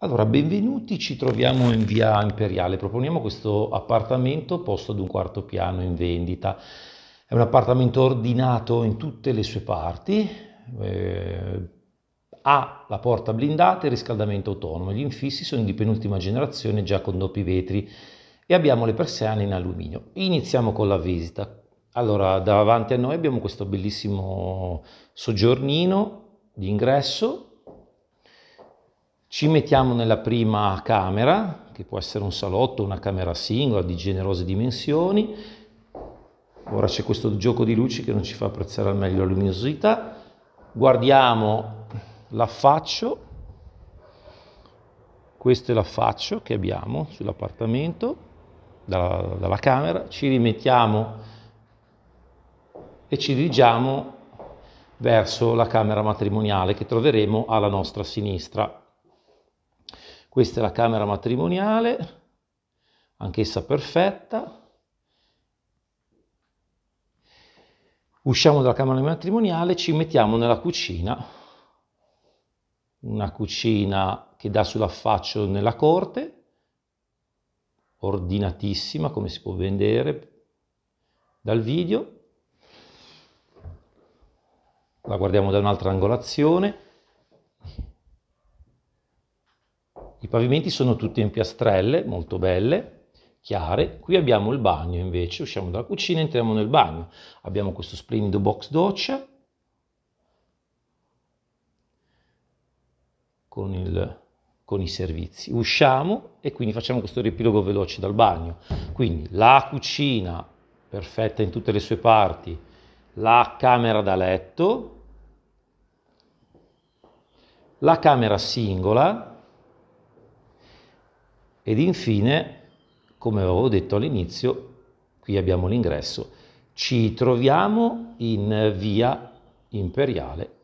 Allora, benvenuti, ci troviamo in via Imperiale, proponiamo questo appartamento posto ad un quarto piano in vendita. È un appartamento ordinato in tutte le sue parti, eh, ha la porta blindata e riscaldamento autonomo, gli infissi sono di penultima generazione già con doppi vetri e abbiamo le persiane in alluminio. Iniziamo con la visita. Allora, davanti a noi abbiamo questo bellissimo soggiornino di ingresso ci mettiamo nella prima camera, che può essere un salotto, una camera singola di generose dimensioni. Ora c'è questo gioco di luci che non ci fa apprezzare al meglio la luminosità. Guardiamo l'affaccio. Questo è l'affaccio che abbiamo sull'appartamento, dalla, dalla camera. Ci rimettiamo e ci dirigiamo verso la camera matrimoniale che troveremo alla nostra sinistra. Questa è la camera matrimoniale, anch'essa perfetta. Usciamo dalla camera matrimoniale, ci mettiamo nella cucina, una cucina che dà sull'affaccio nella corte, ordinatissima come si può vedere dal video. La guardiamo da un'altra angolazione, I pavimenti sono tutti in piastrelle, molto belle, chiare. Qui abbiamo il bagno invece, usciamo dalla cucina e entriamo nel bagno. Abbiamo questo splendido box doccia con, il, con i servizi. Usciamo e quindi facciamo questo riepilogo veloce dal bagno. Quindi la cucina perfetta in tutte le sue parti, la camera da letto, la camera singola, ed infine, come avevo detto all'inizio, qui abbiamo l'ingresso, ci troviamo in via Imperiale